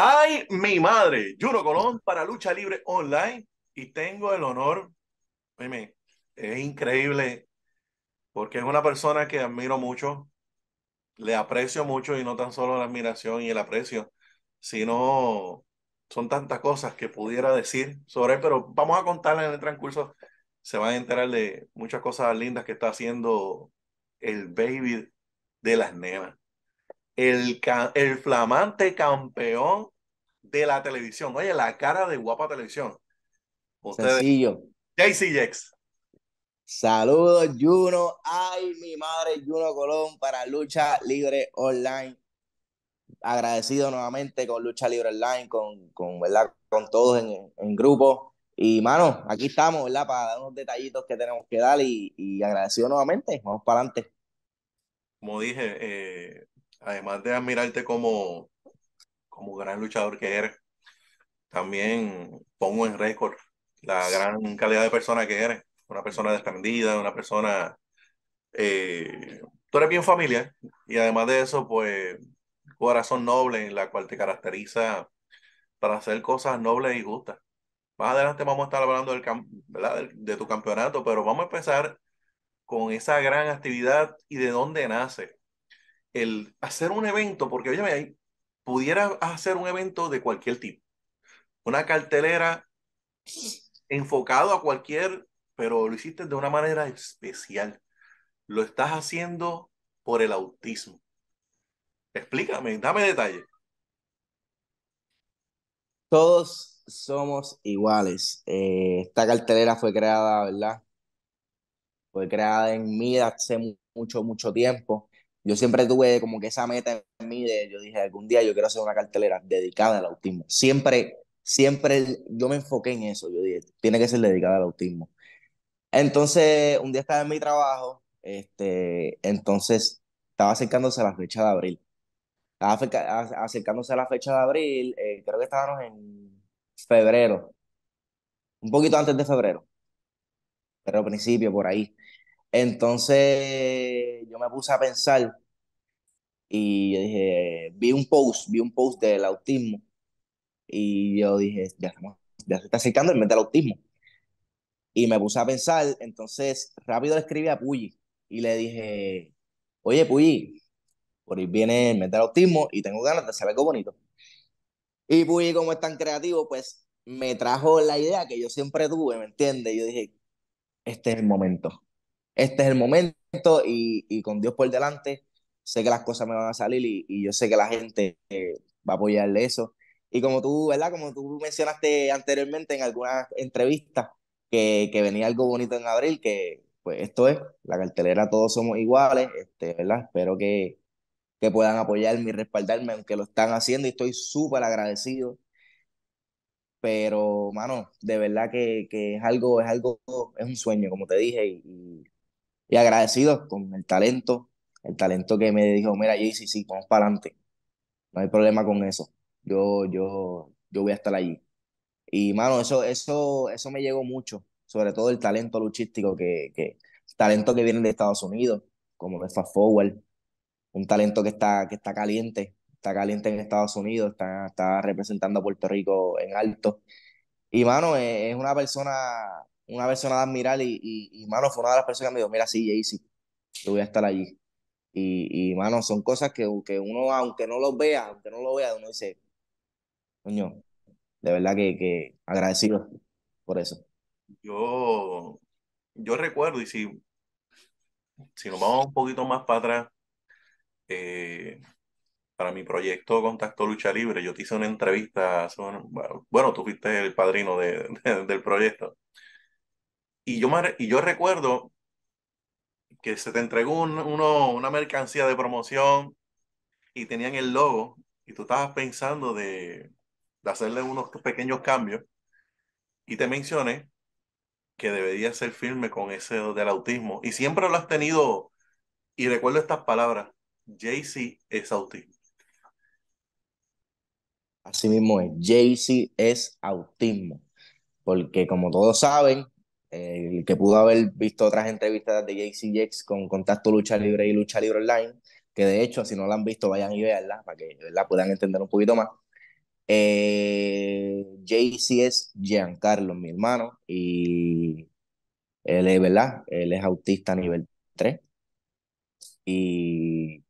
Ay, mi madre, Juro Colón para Lucha Libre Online y tengo el honor, es increíble porque es una persona que admiro mucho, le aprecio mucho y no tan solo la admiración y el aprecio, sino son tantas cosas que pudiera decir sobre él, pero vamos a contarle en el transcurso, se van a enterar de muchas cosas lindas que está haciendo el baby de las nenas el, flamante campeón de la televisión. Oye, la cara de Guapa Televisión. Ustedes, Sencillo. JC Saludos, Juno. Ay, mi madre, Juno Colón, para Lucha Libre Online. Agradecido nuevamente con Lucha Libre Online, con, con, ¿verdad? con todos en, grupo. Y, mano, aquí estamos, ¿verdad? Para dar unos detallitos que tenemos que dar y, y agradecido nuevamente. Vamos para adelante. Como dije, eh, además de admirarte como, como gran luchador que eres, también pongo en récord la gran calidad de persona que eres, una persona desprendida, una persona... Eh, tú eres bien familia, y además de eso, pues, corazón noble en la cual te caracteriza para hacer cosas nobles y justas. Más adelante vamos a estar hablando del, de tu campeonato, pero vamos a empezar con esa gran actividad y de dónde nace el hacer un evento, porque oye, ahí, pudiera hacer un evento de cualquier tipo. Una cartelera enfocado a cualquier, pero lo hiciste de una manera especial. Lo estás haciendo por el autismo. Explícame, dame detalle. Todos somos iguales. Eh, esta cartelera fue creada, ¿verdad? Fue creada en mí hace mucho, mucho tiempo yo siempre tuve como que esa meta en mí de, yo dije, algún día yo quiero hacer una cartelera dedicada al autismo. Siempre, siempre yo me enfoqué en eso, yo dije, tiene que ser dedicada al autismo. Entonces, un día estaba en mi trabajo, este, entonces estaba acercándose a la fecha de abril. Estaba acercándose a la fecha de abril, eh, creo que estábamos en febrero, un poquito antes de febrero, pero al principio, por ahí. Entonces yo me puse a pensar y yo dije, vi un post, vi un post del autismo. Y yo dije, ya, ya se está acercando el del autismo. Y me puse a pensar, entonces rápido le escribí a Puyi y le dije, oye Puyi, por ahí viene el del autismo y tengo ganas de hacer algo bonito. Y Puyi, como es tan creativo, pues me trajo la idea que yo siempre tuve, ¿me entiendes? Yo dije, este es el momento, este es el momento y, y con Dios por delante, sé que las cosas me van a salir y, y yo sé que la gente eh, va a apoyarle eso. Y como tú, ¿verdad? Como tú mencionaste anteriormente en algunas entrevistas, que, que venía algo bonito en abril, que pues esto es, la cartelera todos somos iguales, este, ¿verdad? Espero que, que puedan apoyarme y respaldarme, aunque lo están haciendo y estoy súper agradecido. Pero, mano, de verdad que, que, es algo, es algo, es un sueño, como te dije, y, y agradecido con el talento, el talento que me dijo, mira, Jay, sí, sí, vamos para adelante. No hay problema con eso. Yo, yo, yo voy a estar allí. Y, mano, eso, eso, eso me llegó mucho, sobre todo el talento luchístico, que, talento que viene de Estados Unidos, como de Fast Forward, un talento que está, que está caliente, está caliente en Estados Unidos, está, está representando a Puerto Rico en alto. Y, mano, e, es, una persona, una persona de y, y, y, mano, fue una de las personas que me dijo, mira, sí, Jay, sí, yo voy a estar allí. Y, y mano, son cosas que, que uno, aunque no lo vea, aunque no lo vea, uno dice, coño, de verdad que, que agradecido por eso. Yo, yo recuerdo, y si, si nos vamos un poquito más para atrás, eh, para mi proyecto Contacto Lucha Libre, yo te hice una entrevista, hace bueno, tú fuiste el padrino del proyecto. Y yo, y yo recuerdo que se te entregó uno, una mercancía de promoción y tenían el logo y tú estabas pensando de, hacerle unos pequeños cambios y te mencioné que debería ser firme con ese del autismo y siempre lo has tenido y recuerdo estas palabras, JC es autismo. Así mismo es, JC es autismo, porque como todos saben, el que pudo haber visto otras entrevistas de JCJX con Contacto Lucha Libre y Lucha Libre Online, que de hecho, si no la han visto, vayan y veanla para que la puedan entender un poquito más. Eh, JC es Giancarlo, mi hermano, y él es, ¿verdad? Él es autista nivel 3. Y,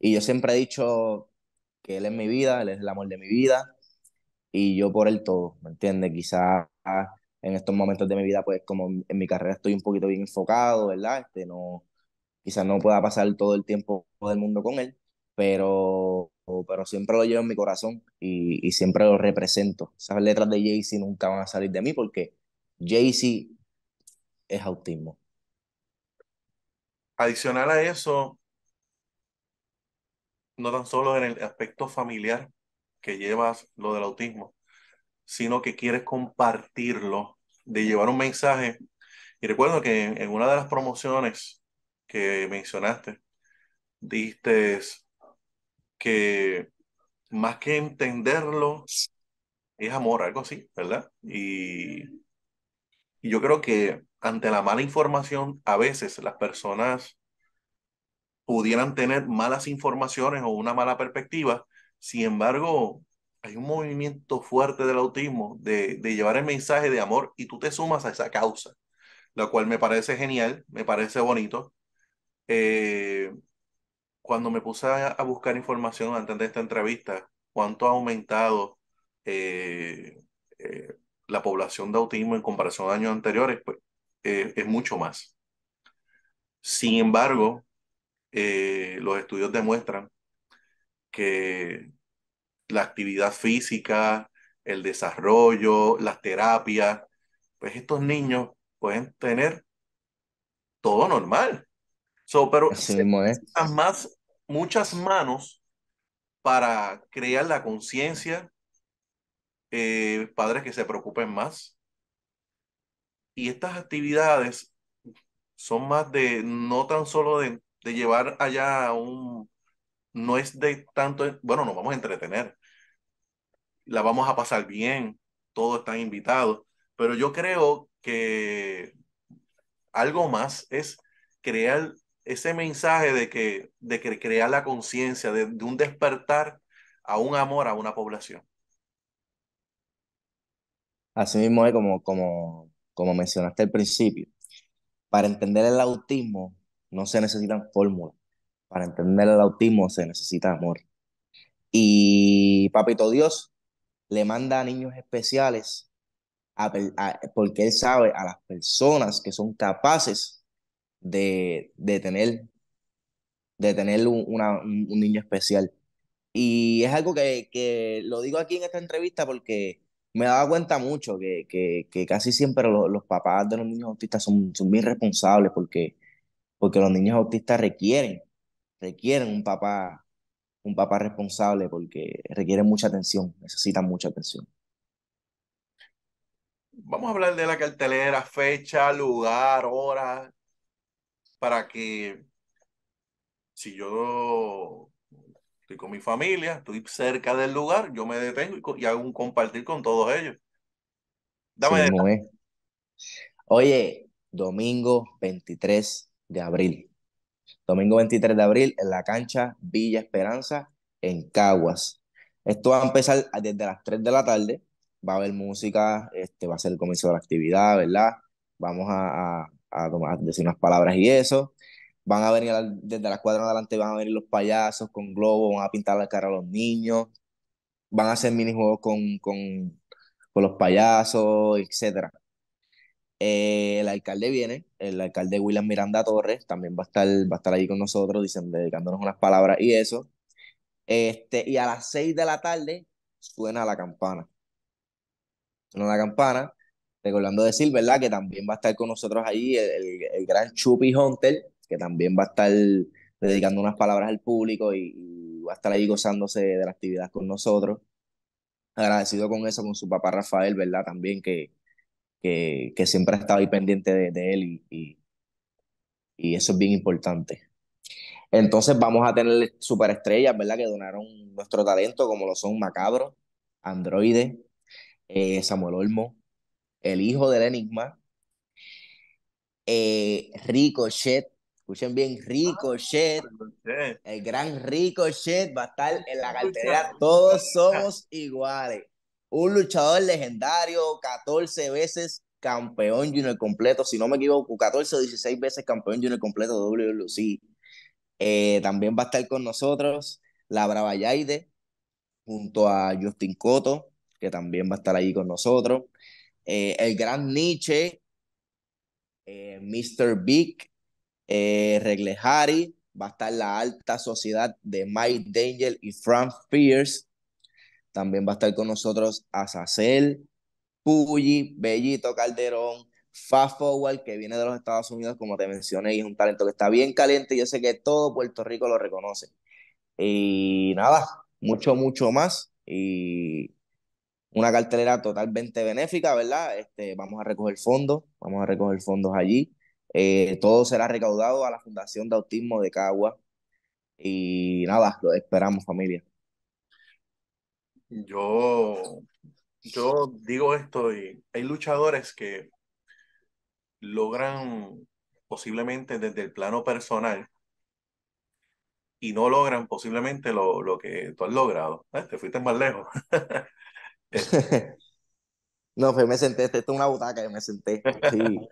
y yo siempre he dicho que él es mi vida, él es el amor de mi vida, y yo por él todo, ¿me entiendes? Quizás en estos momentos de mi vida, pues como en mi carrera estoy un poquito bien enfocado, ¿verdad? Este, no, quizás no pueda pasar todo el tiempo del mundo con él, pero, pero siempre lo llevo en mi corazón y, y siempre lo represento. Esas letras de Jay-Z nunca van a salir de mí porque Jay-Z es autismo. Adicional a eso, no tan solo en el aspecto familiar que llevas lo del autismo, sino que quieres compartirlo, de llevar un mensaje. Y recuerdo que en, una de las promociones que mencionaste, diste que más que entenderlo, es amor, algo así, ¿verdad? Y, y yo creo que ante la mala información, a veces las personas pudieran tener malas informaciones o una mala perspectiva. Sin embargo, hay un movimiento fuerte del autismo de, llevar el mensaje de amor y tú te sumas a esa causa, lo cual me parece genial, me parece bonito. Eh, cuando me puse a, buscar información antes de esta entrevista, cuánto ha aumentado eh, eh, la población de autismo en comparación a años anteriores, pues es mucho más. Sin embargo, los estudios demuestran que la actividad física, el desarrollo, las terapias, pues estos niños pueden tener todo normal. pero se necesitan más, muchas manos para crear la conciencia, eh, padres que se preocupen más. Y estas actividades son más de, no tan solo de, de llevar allá un, no es de tanto, bueno, nos vamos a entretener, la vamos a pasar bien, todos están invitados, pero yo creo que algo más es crear ese mensaje de que, de que crear la conciencia, de, un despertar a un amor a una población. Así mismo es como, como, como mencionaste al principio. Para entender el autismo no se necesitan fórmulas. Para entender el autismo se necesita amor. Y Papito Dios le manda a niños especiales porque él sabe a las personas que son capaces de, de tener, de tener un, un, niño especial. Y es algo que, lo digo aquí en esta entrevista porque me daba cuenta mucho que, que, que casi siempre los, papás de los niños autistas son, son responsables porque, porque los niños autistas requieren, requieren un papá un papá responsable porque requiere mucha atención, necesita mucha atención. Vamos a hablar de la cartelera, fecha, lugar, hora, para que si yo estoy con mi familia, estoy cerca del lugar, yo me detengo y, hago un compartir con todos ellos. Dame Oye, domingo 23 de abril domingo 23 de abril en la cancha Villa Esperanza en Caguas. Esto va a empezar desde las 3 de la tarde, va a haber música, este, va a ser el comienzo de la actividad, ¿verdad? Vamos a, a, tomar, decir unas palabras y eso. Van a venir desde las 4 en adelante, van a venir los payasos con globos, van a pintar la cara a los niños, van a hacer minijuegos con, con, con los payasos, etcétera. Eh, el alcalde viene, el alcalde William Miranda Torres también va a estar, va a estar ahí con nosotros, dicen, dedicándonos unas palabras y eso. Este, y a las seis de la tarde suena la campana. Suena la campana, recordando decir, ¿verdad? Que también va a estar con nosotros ahí el, gran Chupi Hunter, que también va a estar dedicando unas palabras al público y, y, va a estar ahí gozándose de la actividad con nosotros. Agradecido con eso, con su papá Rafael, ¿verdad? También que, que, siempre ha estado ahí pendiente de, él y, eso es bien importante. Entonces vamos a tener superestrellas, ¿verdad? Que donaron nuestro talento, como lo son Macabro, Androide, eh, Samuel Olmo, el hijo del Enigma, eh, Ricochet, escuchen bien, Ricochet, el gran Ricochet va a estar en la cartera, todos somos iguales un luchador legendario, 14 veces campeón junior completo, si no me equivoco, 14 o 16 veces campeón junior completo de WLC. E. Eh, también va a estar con nosotros la Brava Yaide, junto a Justin Coto, que también va a estar ahí con nosotros. Eh, el gran Nietzsche, eh, Mr. Big, regle harry va a estar la alta sociedad de Mike Danger y Frank Fierce. También va a estar con nosotros Azazel, Puyi, Bellito Calderón, Fast que viene de los Estados Unidos, como te mencioné, y es un talento que está bien caliente. Yo sé que todo Puerto Rico lo reconoce. Y nada, mucho, mucho más. Y una cartelera totalmente benéfica, ¿verdad? Este, vamos a recoger fondos, vamos a recoger fondos allí. Eh, todo será recaudado a la Fundación de Autismo de Cagua. Y nada, lo esperamos, familia. Yo, yo digo esto y hay luchadores que logran posiblemente desde el plano personal y no logran posiblemente lo, lo que tú has logrado. te fuiste más lejos. Eh, no, pues me senté, esto es una butaca, me senté.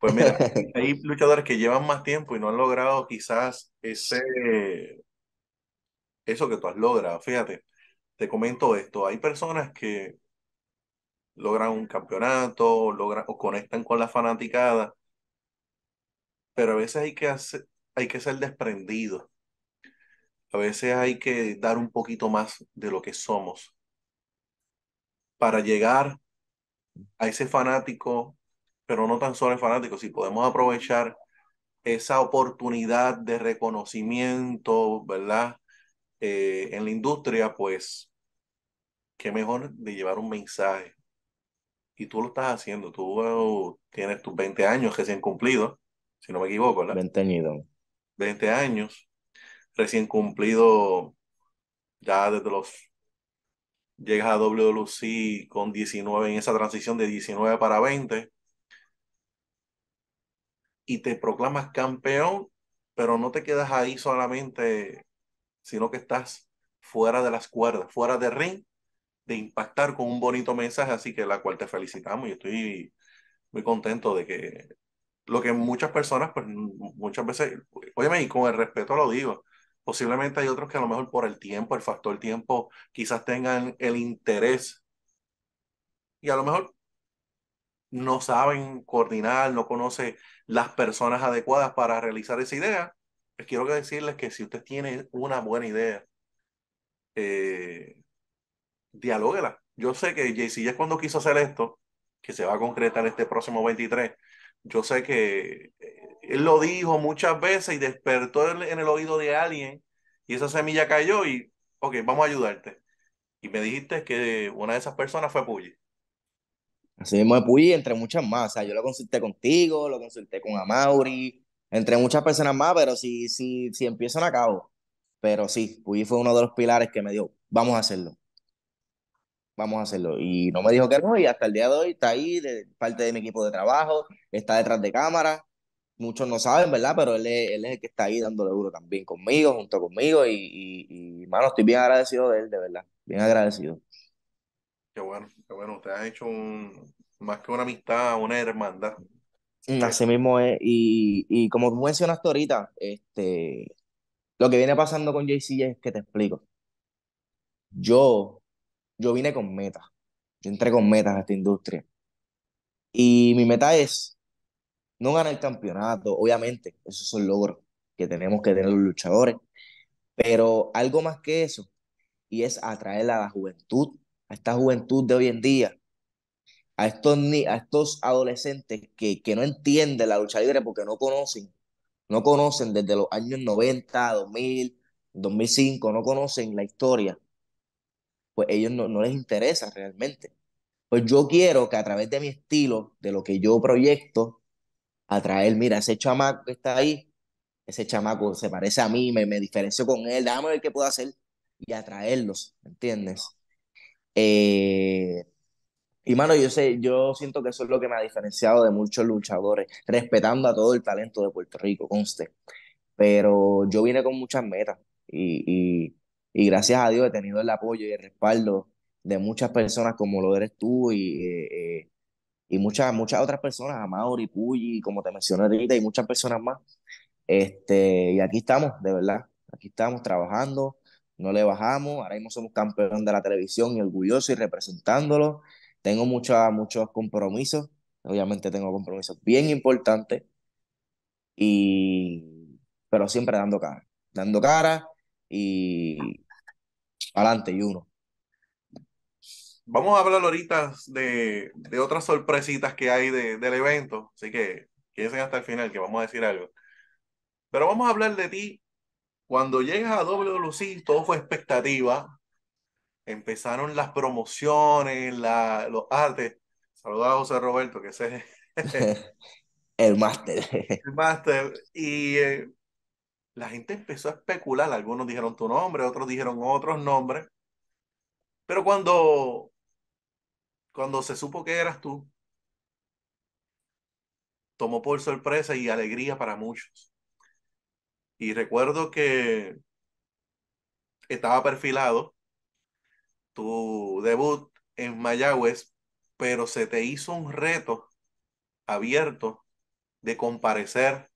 pues mira, hay luchadores que llevan más tiempo y no han logrado quizás ese eso que tú has logrado, fíjate te comento esto, hay personas que logran un campeonato, logran o conectan con la fanaticada, pero a veces hay que hacer, hay que ser desprendido. A veces hay que dar un poquito más de lo que somos para llegar a ese fanático, pero no tan solo el fanático, si podemos aprovechar esa oportunidad de reconocimiento, ¿verdad? Eh, en la industria, pues, qué mejor de llevar un mensaje. Y tú lo estás haciendo, tú tienes tus 20 años recién cumplidos, si no me equivoco, ¿verdad? 20 años. 20 años, recién cumplido ya desde los... Llegas a WLC con 19, en esa transición de 19 para 20, y te proclamas campeón, pero no te quedas ahí solamente sino que estás fuera de las cuerdas, fuera de ring, de impactar con un bonito mensaje, así que la cual te felicitamos y estoy muy contento de que lo que muchas personas, pues muchas veces, óyeme, y con el respeto lo digo, posiblemente hay otros que a lo mejor por el tiempo, el factor tiempo, quizás tengan el interés y a lo mejor no saben coordinar, no conocen las personas adecuadas para realizar esa idea eh, quiero decirles que si usted tiene una buena idea, eh, Yo sé que JC ya cuando quiso hacer esto, que se va a concretar este próximo 23, yo sé que eh, él lo dijo muchas veces y despertó en el oído de alguien y esa semilla cayó y, ok, vamos a ayudarte. Y me dijiste que una de esas personas fue Puyi. Así mismo entre muchas más. yo lo consulté contigo, lo consulté con Amauri, entre muchas personas más, pero si, si, si empiezan a cabo. Pero sí, Puyi fue uno de los pilares que me dio, vamos a hacerlo. Vamos a hacerlo. Y no me dijo que no, y hasta el día de hoy está ahí, de parte de mi equipo de trabajo, está detrás de cámara. Muchos no saben, ¿verdad? Pero él es, él es el que está ahí dándole duro también conmigo, junto conmigo. Y, y, mano, estoy bien agradecido de él, de verdad. Bien agradecido. Qué bueno, qué bueno. Te ha hecho más que una amistad, una hermandad. Así mismo es. Y, y como tú mencionaste ahorita, este, lo que viene pasando con JC es que te explico. Yo, yo vine con metas. Yo entré con metas a esta industria. Y mi meta es no ganar el campeonato, obviamente, eso es son logro que tenemos que tener los luchadores, pero algo más que eso, y es atraer a la juventud, a esta juventud de hoy en día, a estos, a estos adolescentes que, que no entienden la lucha libre porque no conocen, no conocen desde los años 90, 2000, 2005, no conocen la historia, pues ellos no, les interesa realmente. Pues yo quiero que a través de mi estilo, de lo que yo proyecto, atraer, mira, ese chamaco que está ahí, ese chamaco se parece a mí, me, diferencio con él, déjame ver qué puedo hacer y atraerlos, ¿entiendes? Eh, y mano, yo sé, yo siento que eso es lo que me ha diferenciado de muchos luchadores, respetando a todo el talento de Puerto Rico, conste. Pero yo vine con muchas metas y, y, y gracias a Dios he tenido el apoyo y el respaldo de muchas personas como lo eres tú y, eh, eh, y muchas, muchas otras personas, Mauri, Puyi, como te mencioné ahorita, y muchas personas más. Este, y aquí estamos, de verdad, aquí estamos trabajando, no le bajamos, ahora mismo somos campeón de la televisión y orgulloso y representándolo. Tengo mucha, muchos compromisos, obviamente tengo compromisos bien importantes, y, pero siempre dando cara, dando cara y adelante y uno. Vamos a hablar ahorita de, otras sorpresitas que hay del evento, así que quédense hasta el final que vamos a decir algo. Pero vamos a hablar de ti. Cuando llegas a WLC, todo fue expectativa, empezaron las promociones, la, los artes. Saludos a José Roberto, que ese es el máster. El máster. Y eh, la gente empezó a especular. Algunos dijeron tu nombre, otros dijeron otros nombres. Pero cuando, cuando se supo que eras tú, tomó por sorpresa y alegría para muchos. Y recuerdo que estaba perfilado tu debut en Mayagüez, pero se te hizo un reto abierto de comparecer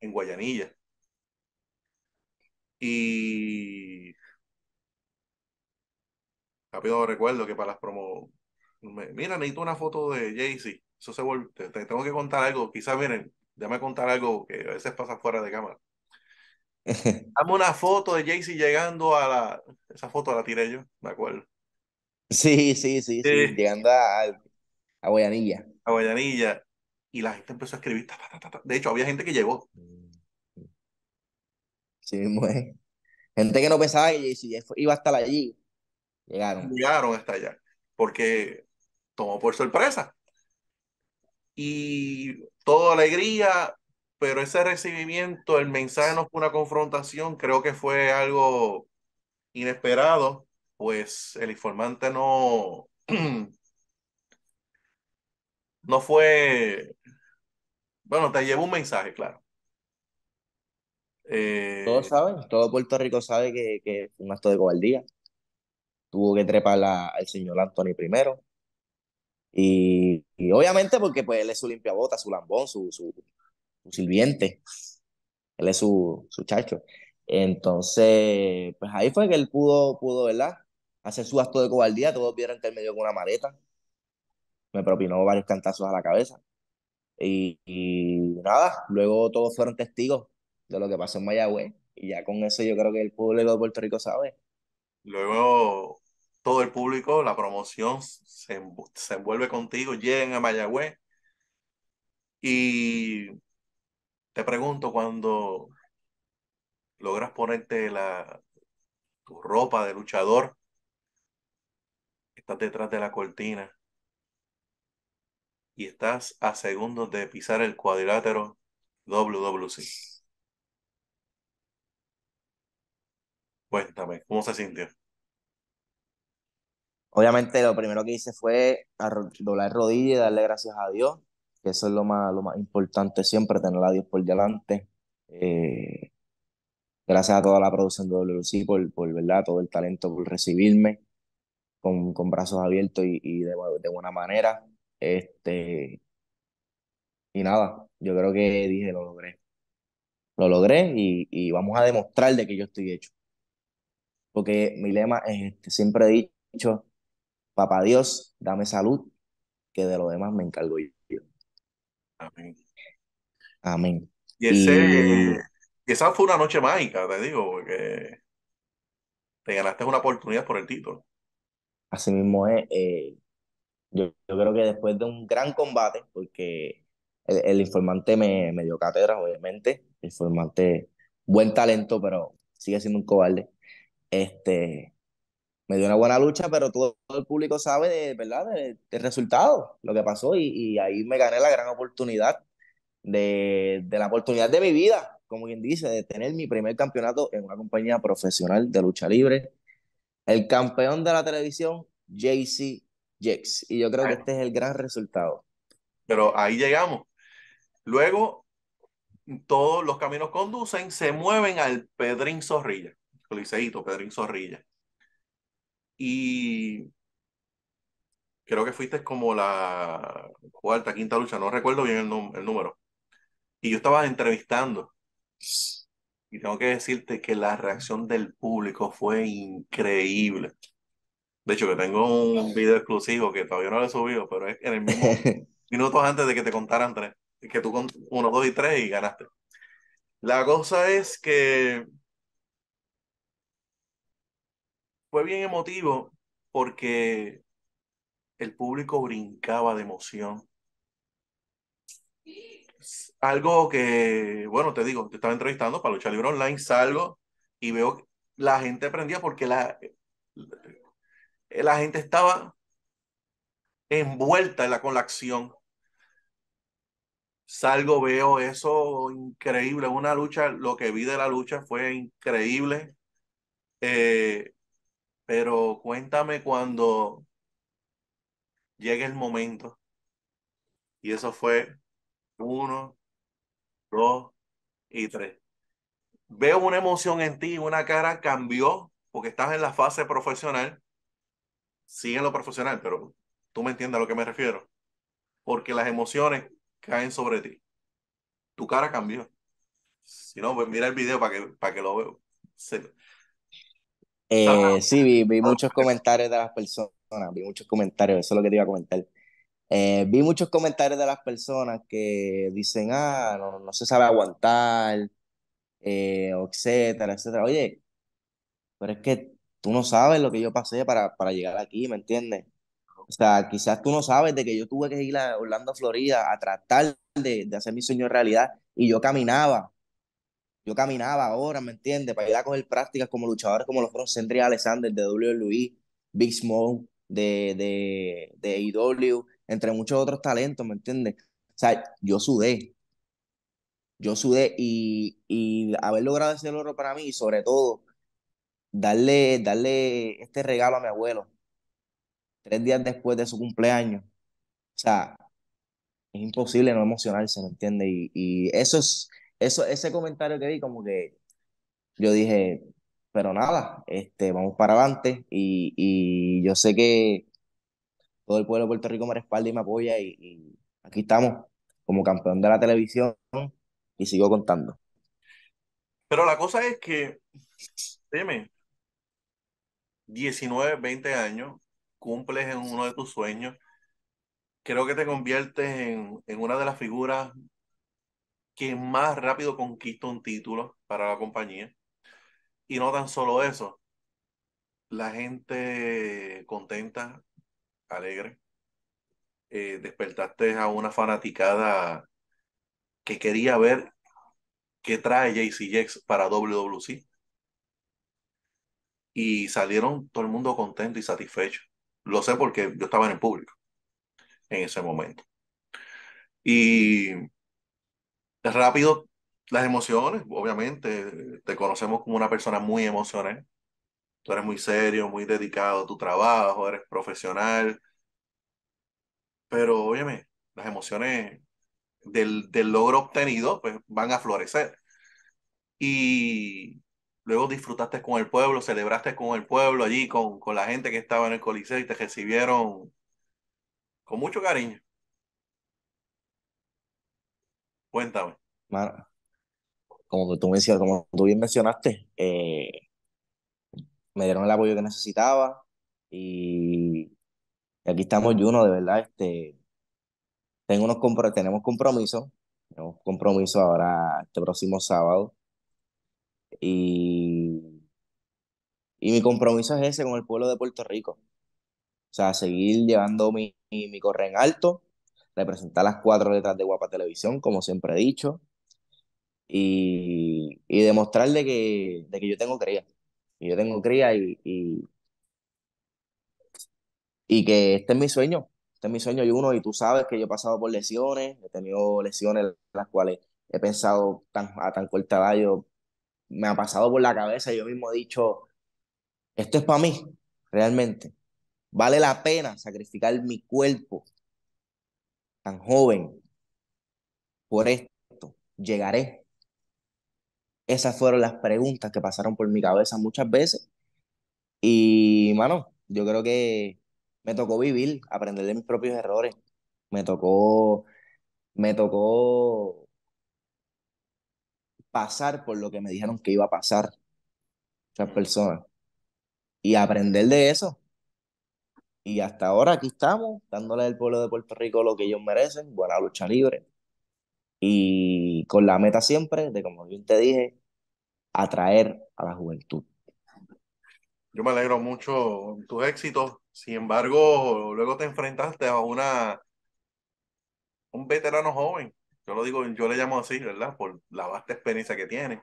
en Guayanilla. Y rápido recuerdo que para las promo. Mira, necesito una foto de Jay-Z. Eso se vuelve, te, tengo que contar algo. Quizás, miren, déjame contar algo que a veces pasa fuera de cámara. Dame una foto de Jaycee llegando a la. Esa foto la tiré yo, me acuerdo. Sí, sí, sí, sí. Llegando a, Guayanilla. A Guayanilla. Y la gente empezó a escribir. de hecho, había gente que llegó. Mm, sí, mujer. Gente que no pensaba que Jaycee iba a estar allí. Llegaron. Llegaron hasta allá. Porque tomó por sorpresa. Y toda alegría, pero ese recibimiento, el mensaje no fue una confrontación, creo que fue algo inesperado, pues el informante no, no fue, bueno, te llevó un mensaje, claro. Todos eh, saben, todo Puerto Rico sabe que, que fue un acto de cobardía. Tuvo que trepar al señor Anthony primero. Y, obviamente porque pues él es su limpia bota, su lambón, su, su sirviente, él es su, su chacho. Entonces, pues ahí fue que él pudo, pudo, ¿verdad? Hacer su acto de cobardía, todos vieron que él me dio con una maleta, me propinó varios cantazos a la cabeza. Y, nada, luego todos fueron testigos de lo que pasó en Mayagüez. Y ya con eso yo creo que el público de Puerto Rico sabe. Luego todo el público, la promoción se, se envuelve contigo, llegan a Mayagüez y te pregunto, cuando logras ponerte la, tu ropa de luchador, estás detrás de la cortina y estás a segundos de pisar el cuadrilátero WWC. Cuéntame, ¿cómo se sintió? Obviamente lo primero que hice fue doblar rodillas y darle gracias a Dios que eso es lo más, lo más importante siempre, tener a Dios por delante. Eh, gracias a toda la producción de WC por, por ¿verdad? todo el talento, por recibirme con, con brazos abiertos y, de, buena manera. Este, y nada, yo creo que dije, lo logré. Lo logré y, y vamos a demostrar de que yo estoy hecho. Porque mi lema es este, siempre he dicho, papá Dios, dame salud, que de lo demás me encargo yo. Amén. Y, ese, esa fue una noche mágica, te digo, porque te ganaste una oportunidad por el título. Así mismo es. Eh, yo, creo que después de un gran combate, porque el, informante me, me, dio cátedra, obviamente. El informante, buen talento, pero sigue siendo un cobarde. Este, me dio una buena lucha, pero todo el público sabe de, ¿verdad? el resultado, lo que pasó, y, ahí me gané la gran oportunidad de, la oportunidad de mi vida, como quien dice, de tener mi primer campeonato en una compañía profesional de lucha libre. El campeón de la televisión, JC Jex, y yo creo que este es el gran resultado. Pero ahí llegamos. Luego, todos los caminos conducen, se mueven al Pedrín Zorrilla, Coliseíto, Pedrín Zorrilla y creo que fuiste como la cuarta, quinta lucha, no recuerdo bien el, número. Y yo estaba entrevistando. Y tengo que decirte que la reacción del público fue increíble. De hecho, que tengo un video exclusivo que todavía no lo he subido, pero es en el mismo minutos antes de que te contaran tres. Que tú con uno, dos y tres y ganaste. La cosa es que fue bien emotivo porque el público brincaba de emoción. Algo que, bueno, te digo, te estaba entrevistando para luchar Libre Online, salgo y veo que la gente aprendía porque la, la gente estaba envuelta en la, con la acción. Salgo, veo eso increíble, una lucha, lo que vi de la lucha fue increíble. Eh, pero cuéntame cuando llegue el momento. Y eso fue uno, dos y tres. Veo una emoción en ti, una cara cambió porque estás en la fase profesional. Sí, en lo profesional, pero tú me entiendes a lo que me refiero. Porque las emociones caen sobre ti. Tu cara cambió. Si no, pues mira el video para que, para que lo veo. Eh, sí, vi, muchos comentarios de las personas, vi muchos comentarios, eso es lo que te iba a comentar. Eh, vi muchos comentarios de las personas que dicen, ah, no, no se sabe aguantar, eh, etcétera, etcétera. Oye, pero es que tú no sabes lo que yo pasé para, para llegar aquí, ¿me entiendes? O sea, quizás tú no sabes de que yo tuve que ir a Orlando, Florida, a tratar de, de hacer mi sueño realidad y yo caminaba yo caminaba ahora, ¿me entiendes? Para ir a coger prácticas como luchadores como los fueron Alexander de WWE, Big Smoke de, de, de IW, e entre muchos otros talentos, ¿me entiendes? O sea, yo sudé. Yo sudé y, haber logrado ese oro para mí, sobre todo, darle, darle este regalo a mi abuelo, tres días después de su cumpleaños. O sea, es imposible no emocionarse, ¿me entiendes? Y, y, eso es, eso, ese comentario que di, como que yo dije, pero nada, este, vamos para adelante y, yo sé que todo el pueblo de Puerto Rico me respalda y me apoya y, aquí estamos como campeón de la televisión y sigo contando. Pero la cosa es que, dime, 19, 20 años, cumples en uno de tus sueños, creo que te conviertes en, en una de las figuras más rápido conquista un título para la compañía. Y no tan solo eso, la gente contenta, alegre. Eh, despertaste a una fanaticada que quería ver qué trae Jex para WWC. Y salieron todo el mundo contento y satisfecho. Lo sé porque yo estaba en el público en ese momento. Y rápido las emociones, obviamente. Te conocemos como una persona muy emocional. Tú eres muy serio, muy dedicado a tu trabajo, eres profesional. Pero, óyeme, las emociones del, del logro obtenido pues, van a florecer. Y luego disfrutaste con el pueblo, celebraste con el pueblo allí, con, con la gente que estaba en el coliseo y te recibieron con mucho cariño. Cuéntame. como tú, bien mencionaste, eh, me dieron el apoyo que necesitaba y aquí estamos Juno, de verdad, este, tengo unos tenemos compromiso. tenemos compromiso ahora este próximo sábado y, y mi compromiso es ese con el pueblo de Puerto Rico, o sea, seguir llevando mi, mi, mi en alto representar las cuatro letras de Guapa Televisión, como siempre he dicho, y, demostrarle que, de que yo tengo cría, y yo tengo cría y, y, que este es mi sueño, este es mi sueño y uno, y tú sabes que yo he pasado por lesiones, he tenido lesiones las cuales he pensado tan, a tan corta edad, yo, me ha pasado por la cabeza, y yo mismo he dicho, esto es para mí, realmente. Vale la pena sacrificar mi cuerpo tan joven, por esto llegaré. Esas fueron las preguntas que pasaron por mi cabeza muchas veces. Y, mano, yo creo que me tocó vivir, aprender de mis propios errores. Me tocó, me tocó pasar por lo que me dijeron que iba a pasar muchas personas. Y aprender de eso, y hasta ahora aquí estamos, dándole al pueblo de Puerto Rico lo que ellos merecen, buena lucha libre. Y con la meta siempre de, como bien te dije, atraer a la juventud. Yo me alegro mucho de tus éxitos. Sin embargo, luego te enfrentaste a una un veterano joven. Yo lo digo, yo le llamo así, ¿verdad? Por la vasta experiencia que tiene.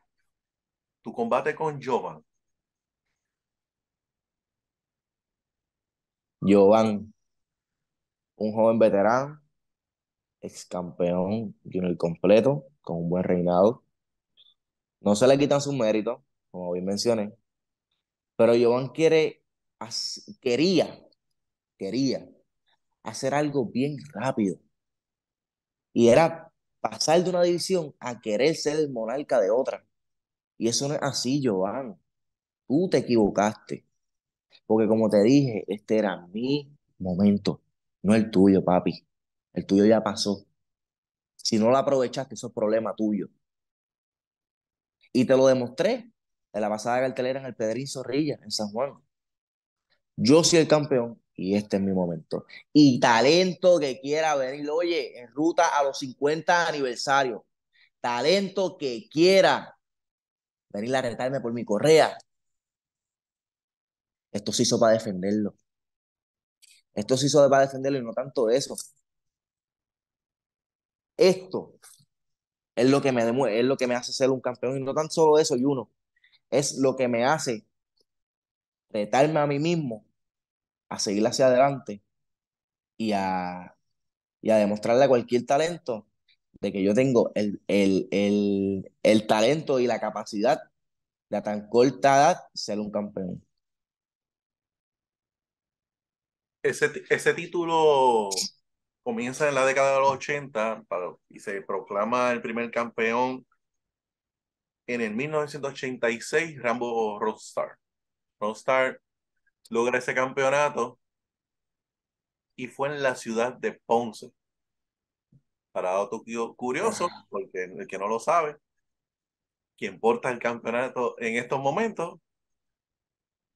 Tu combate con Jovan Jovan, un joven veterano, ex campeón el completo, con un buen reinado. No se le quitan sus méritos, como bien mencioné, pero Jovan quiere, quería, quería hacer algo bien rápido. Y era pasar de una división a querer ser el monarca de otra. Y eso no es así, Jovan. Tú te equivocaste. Porque como te dije, este era mi momento, no el tuyo, papi. El tuyo ya pasó. Si no lo aprovechaste, eso es problema tuyo. Y te lo demostré en la pasada cartelera en el Pedrín Zorrilla, en San Juan. Yo soy el campeón y este es mi momento. Y talento que quiera venir, oye, en ruta a los 50 aniversarios. Talento que quiera venir a retarme por mi correa. Esto se hizo para defenderlo. Esto se hizo para defenderlo y no tanto eso. Esto es lo que me es lo que me hace ser un campeón y no tan solo eso, y uno es lo que me hace retarme a mí mismo a seguir hacia adelante y a, y a demostrarle a cualquier talento de que yo tengo el, el, el, el talento y la capacidad de a tan corta edad ser un campeón. ese, ese título comienza en la década de los 80 y se proclama el primer campeón en el 1986, Rambo Roadstar. Roadstar logra ese campeonato y fue en la ciudad de Ponce. Para dato curioso, porque el que no lo sabe, quien porta el campeonato en estos momentos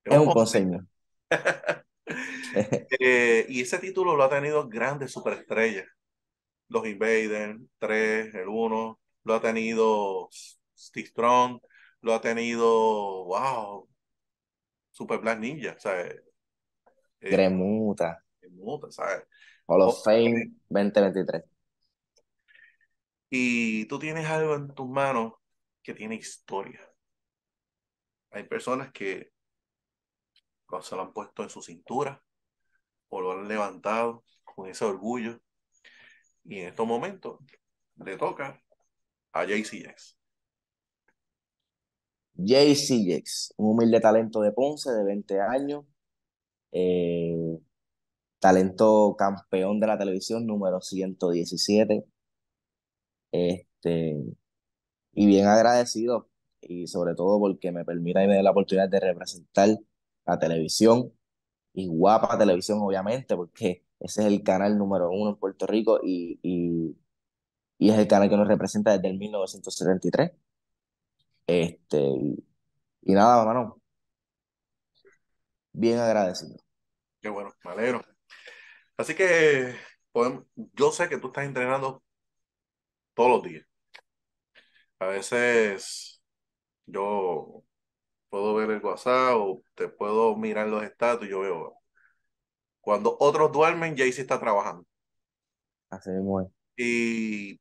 es un Eh, y ese título lo ha tenido grandes superestrellas. Los Invaders, 3, el 1, lo ha tenido Steve Strong, lo ha tenido, wow, Super Black Ninja, ¿sabes? Eh, eh, Gremuta. Gremuta, ¿sabes? Hall of Fame 2023. Y tú tienes algo en tus manos que tiene historia. Hay personas que se lo han puesto en su cintura o lo han levantado con ese orgullo. Y en estos momentos le toca a JCX. JCX, un humilde talento de Ponce de 20 años, eh, talento campeón de la televisión número 117. Este, y bien agradecido, y sobre todo porque me permite y me da la oportunidad de representar la televisión y guapa televisión, obviamente, porque ese es el canal número uno en Puerto Rico y, y, es el canal que nos representa desde el 1973. Este, y, nada, hermano, bien agradecido. Qué bueno, me alegro. Así que yo sé que tú estás entrenando todos los días. A veces yo puedo ver el WhatsApp o te puedo mirar los estatus, yo veo. Cuando otros duermen, Jaycee está trabajando. Así Y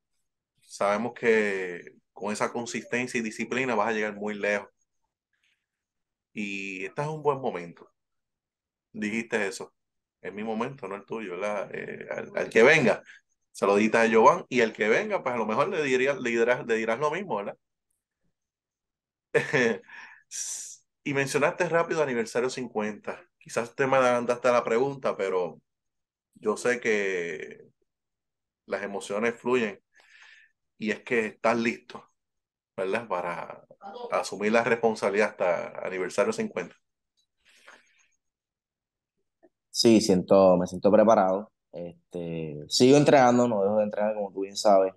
sabemos que con esa consistencia y disciplina vas a llegar muy lejos. Y este es un buen momento. Dijiste eso. Es mi momento, no el tuyo. Eh, al, que venga, saludita a Giovanni. Y el que venga, pues a lo mejor le, diría, dirás, le dirás lo mismo, ¿verdad? Y mencionaste rápido aniversario 50. Quizás te hasta la pregunta, pero yo sé que las emociones fluyen y es que estás listo, ¿verdad? Para asumir la responsabilidad hasta aniversario 50. Sí, siento, me siento preparado. Este, sigo entregando, no dejo de entregar como tú bien sabes.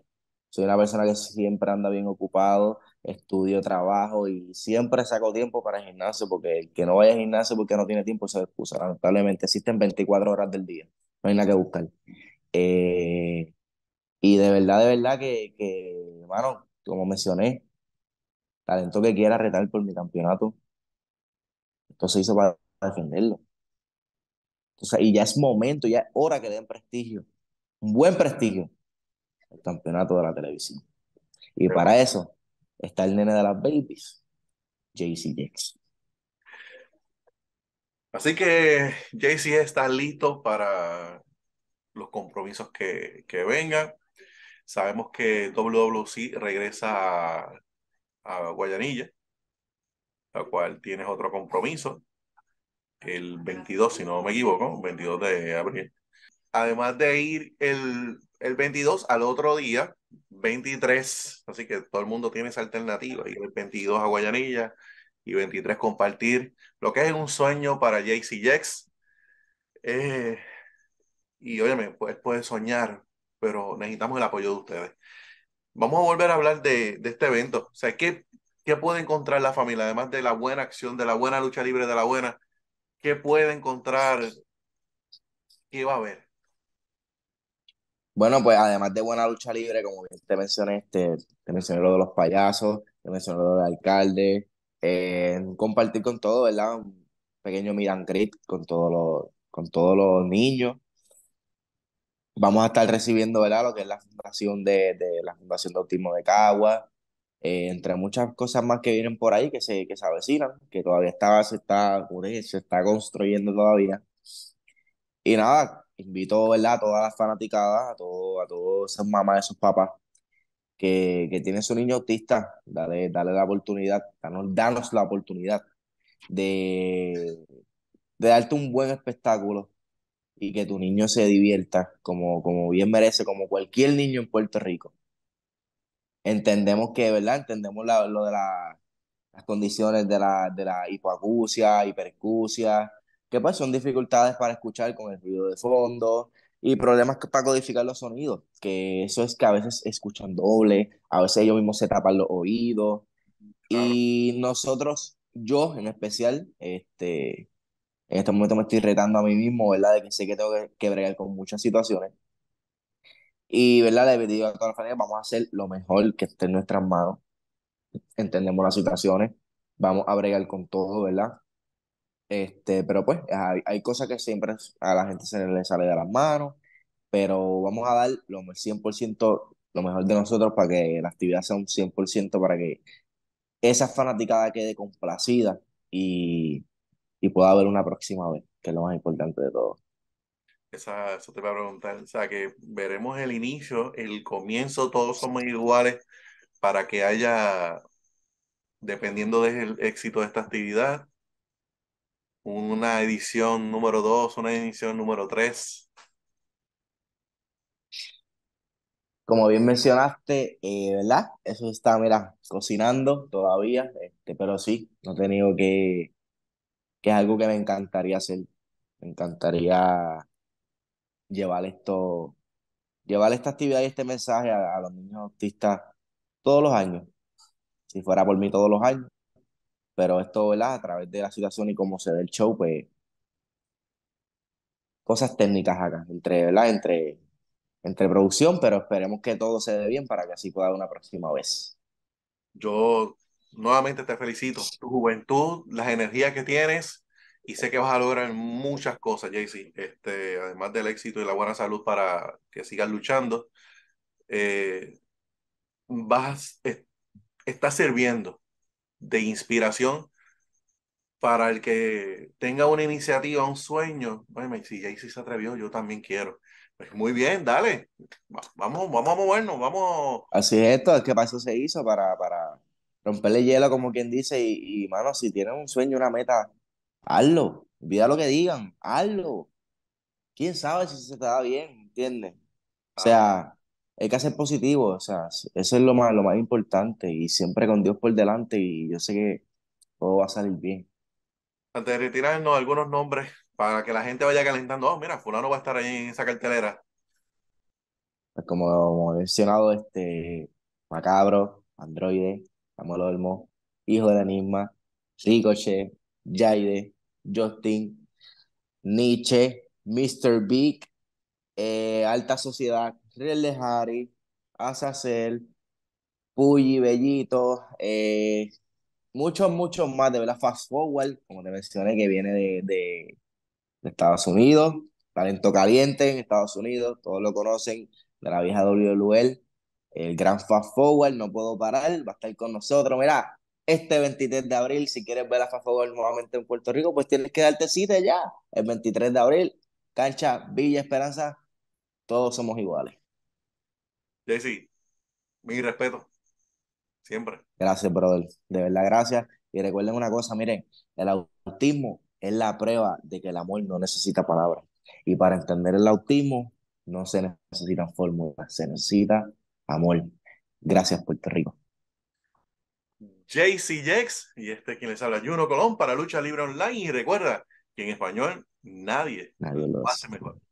Soy una persona que siempre anda bien ocupado estudio, trabajo y siempre saco tiempo para el gimnasio porque el que no vaya al gimnasio porque no tiene tiempo se excusa. Lamentablemente existen 24 horas del día, no hay nada que buscar. Eh, y de verdad, de verdad que, que, hermano, como mencioné, talento que quiera retar por mi campeonato, entonces hizo para defenderlo. Entonces, y ya es momento, ya es hora que den prestigio, un buen prestigio, el campeonato de la televisión. Y para eso está el nene de las babies, Jackson. Así que JC está listo para los compromisos que, que vengan. Sabemos que WWC regresa a, Guayanilla, la cual tiene otro compromiso el 22, si no me equivoco, 22 de abril. Además de ir el el 22 al otro día, 23, así que todo el mundo tiene esa alternativa, y el 22 a Guayanilla y 23 compartir lo que es un sueño para JC Jex. Eh, y óyeme, pues puede soñar, pero necesitamos el apoyo de ustedes. Vamos a volver a hablar de, este evento. O sea, ¿qué puede encontrar la familia? Además de la buena acción, de la buena lucha libre, de la buena, ¿qué puede encontrar? ¿Qué va a haber? Bueno, pues además de buena lucha libre, como te mencioné, este, te mencioné lo de los payasos, te mencioné lo del alcalde, eh, compartir con todo, ¿verdad? Un pequeño Miran con todos los, con todos los niños. Vamos a estar recibiendo, ¿verdad? Lo que es la fundación de, la Fundación de Autismo de Cagua, eh, entre muchas cosas más que vienen por ahí que se, que se avecinan, que todavía está, se está, se está construyendo todavía. Y nada, invito ¿verdad? a todas las fanaticadas, a, todo, a todos esas mamás, esos papás que, que tienen su niño autista, dale, la oportunidad, danos, la oportunidad de, de darte un buen espectáculo y que tu niño se divierta como, como bien merece, como cualquier niño en Puerto Rico. Entendemos que, ¿verdad? Entendemos la, lo de las condiciones de la, de la hipoacusia, hiperacusia, que pues son dificultades para escuchar con el ruido de fondo y problemas para codificar los sonidos, que eso es que a veces escuchan doble, a veces ellos mismos se tapan los oídos y nosotros, yo en especial, este, en este momento me estoy retando a mí mismo, ¿verdad? De que sé que tengo que, bregar con muchas situaciones. Y, ¿verdad? Le pedido a toda la familia, vamos a hacer lo mejor que esté en nuestras manos. Entendemos las situaciones, vamos a bregar con todo, ¿verdad? Este, pero pues hay, cosas que siempre a la gente se le sale de las manos, pero vamos a dar lo 100% lo mejor de nosotros para que la actividad sea un 100%, para que esa fanaticada quede complacida y, pueda haber una próxima vez, que es lo más importante de todo. eso te voy a preguntar. O sea, que veremos el inicio, el comienzo, todos somos iguales para que haya, dependiendo del éxito de esta actividad, una edición número 2, una edición número 3? Como bien mencionaste, eh, ¿verdad? Eso está, mira, cocinando todavía, este, pero sí, no tengo que, que es algo que me encantaría hacer. Me encantaría llevar esto, llevar esta actividad y este mensaje a los niños autistas todos los años. Si fuera por mí todos los años, pero esto, ¿verdad? A través de la situación y cómo se ve el show, pues cosas técnicas acá, entre, ¿verdad? Entre, producción, pero esperemos que todo se dé bien para que así pueda una próxima vez. Yo nuevamente te felicito. Tu juventud, las energías que tienes, y sé que vas a lograr muchas cosas, Jaycee. Este, además del éxito y la buena salud para que sigas luchando, eh, vas, está estás sirviendo de inspiración para el que tenga una iniciativa, un sueño. Bueno, si sí se atrevió, yo también quiero. Pues muy bien, dale. Vamos, vamos a movernos, vamos. Así es esto, es que para eso se hizo, para, para romperle hielo, como quien dice. Y, y mano, si tienes un sueño, una meta, hazlo. Olvida lo que digan, hazlo. Quién sabe si se te da bien, ¿entiendes? O sea, hay que hacer positivo, o sea, eso es lo más, lo más importante y siempre con Dios por delante y yo sé que todo va a salir bien. Antes de retirarnos algunos nombres para que la gente vaya calentando, oh, mira, fulano va a estar ahí en esa cartelera. Pues como, he mencionado, este, Macabro, Androide, Samuel Olmo, Hijo de la Nisma, Ricochet, Jaide, Justin, Nietzsche, Mr. Big, eh, Alta Sociedad, de Harry, Azazel, Puyi, Bellito, eh, muchos, muchos más, de la Fast Forward, como te mencioné, que viene de, de, Estados Unidos, talento caliente en Estados Unidos, todos lo conocen, de la vieja WLUL, el gran Fast Forward, no puedo parar, va a estar con nosotros, mira, este 23 de abril, si quieres ver a Fast Forward nuevamente en Puerto Rico, pues tienes que darte cita ya, el 23 de abril, cancha Villa Esperanza, todos somos iguales. Jesse, mi respeto. Siempre. Gracias, brother. De verdad, gracias. Y recuerden una cosa, miren, el autismo es la prueba de que el amor no necesita palabras. Y para entender el autismo no se necesitan fórmulas, se necesita amor. Gracias, Puerto Rico. JC Jex, y este es quien les habla, Juno Colón para Lucha Libre Online. Y recuerda que en español nadie, nadie lo hace mejor.